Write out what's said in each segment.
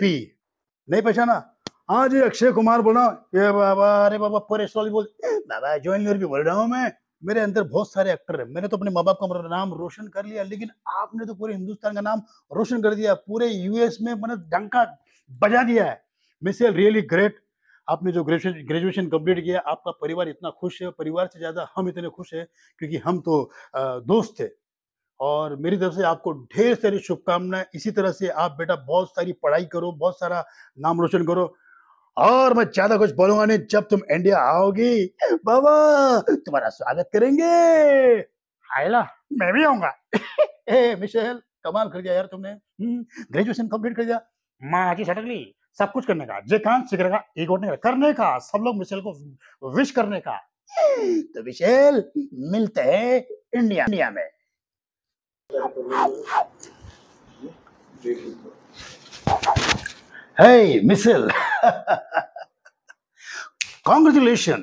P नहीं पहचाना हाँ जी अक्षय कुमार बोल रहा हूँ ये बाबा अरे बाबा पूरे स्टॉल बोल बाबा जॉइन भी बोल रहा हूँ मैं मेरे अंदर बहुत सारे एक्टर हैं मैंने तो अपने माँ बाप का नाम रोशन कर लिया लेकिन आपने तो पूरे हिंदुस्तान का नाम रोशन कर दिया पूरे यूएस में मैंने डंका बजा दिया है मिस रियली ग्रेट आपने जो ग्रेजुएशन ग्रेजुएशन कंप्लीट किया आपका परिवार इतना खुश है परिवार से ज़्यादा हम इतने खुश हैं क्योंकि हम तो दोस्त थे और मेरी तरफ से आपको ढेर सारी शुभकामनाएं इसी तरह से आप बेटा बहुत सारी पढ़ाई करो बहुत सारा नाम रोशन करो और मैं ज्यादा कुछ बोलूंगा नहीं जब तुम इंडिया आओगी बाबा तुम्हारा स्वागत करेंगे आयला मैं भी आऊंगा मिशेल कमाल कर दिया यार तुमने ग्रेजुएशन हम्म, कंप्लीट कर दिया माँ जी सटकली सब कुछ करने का जे कान सिकर का एक नहीं करने का सब लोग मिशेल को विश करने का तो मिशेल मिलते हैं इंडिया इंडिया में Hey, मिसेल कॉन्ग्रेचुलेशन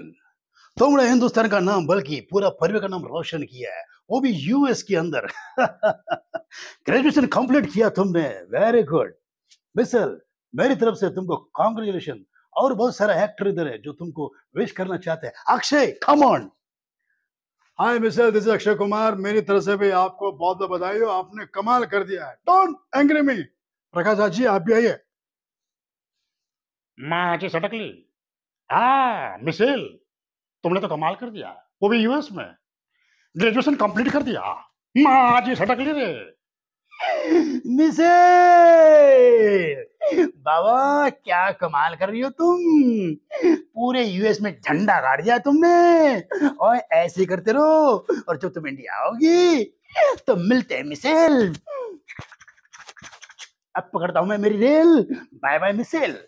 तुमने हिंदुस्तान का नाम बल्कि पूरा परिवार का नाम रोशन किया है वो भी यूएस के अंदर ग्रेजुएशन कंप्लीट किया तुमने वेरी गुड मिसल मेरी तरफ से तुमको कॉन्ग्रेचुलेशन और बहुत सारा एक्टर इधर है जो तुमको विश करना चाहते हैं Akshay come on hi mister this Akshay Kumar मेरी तरफ से भी आपको बहुत बहुत बधाई हो आपने कमाल कर दिया है डोंट एंग्री मी प्रकाश जी आप भी आइए सटक सटकली हा मिसेल तुमने तो कमाल कर दिया वो भी यूएस में ग्रेजुएशन कंप्लीट कर दिया माझी सटकली रे मिसेल बाबा क्या कमाल कर रही हो तुम पूरे यूएस में झंडा गाड़ दिया तुमने और ऐसे करते रहो और जब तुम इंडिया आओगी तो मिलते हैं मिसेल अब पकड़ता हूं मैं मेरी रेल बाय बाय मिसेल